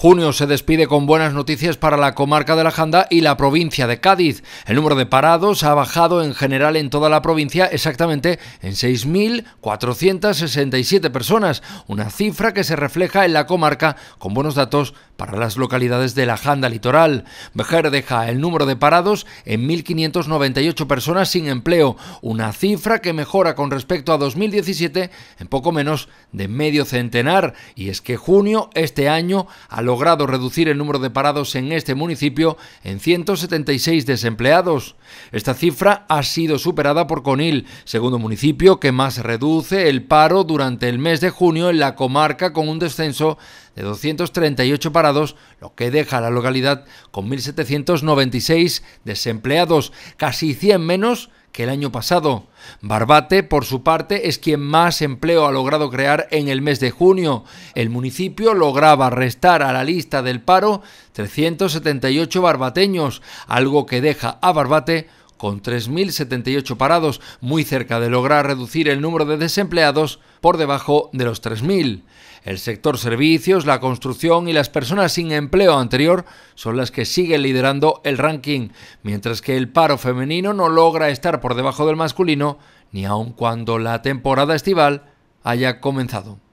Junio se despide con buenas noticias para la comarca de la Janda y la provincia de Cádiz. El número de parados ha bajado en general en toda la provincia exactamente en 6.467 personas, una cifra que se refleja en la comarca con buenos datos para las localidades de la Janda Litoral. Bejer deja el número de parados en 1.598 personas sin empleo, una cifra que mejora con respecto a 2017 en poco menos de medio centenar. Y es que junio este año a logrado reducir el número de parados en este municipio en 176 desempleados. Esta cifra ha sido superada por Conil, segundo municipio que más reduce el paro durante el mes de junio en la comarca con un descenso de 238 parados, lo que deja a la localidad con 1.796 desempleados, casi 100 menos que el año pasado. Barbate, por su parte, es quien más empleo ha logrado crear en el mes de junio. El municipio lograba restar a la lista del paro 378 barbateños, algo que deja a Barbate con 3.078 parados, muy cerca de lograr reducir el número de desempleados por debajo de los 3.000. El sector servicios, la construcción y las personas sin empleo anterior son las que siguen liderando el ranking, mientras que el paro femenino no logra estar por debajo del masculino, ni aun cuando la temporada estival haya comenzado.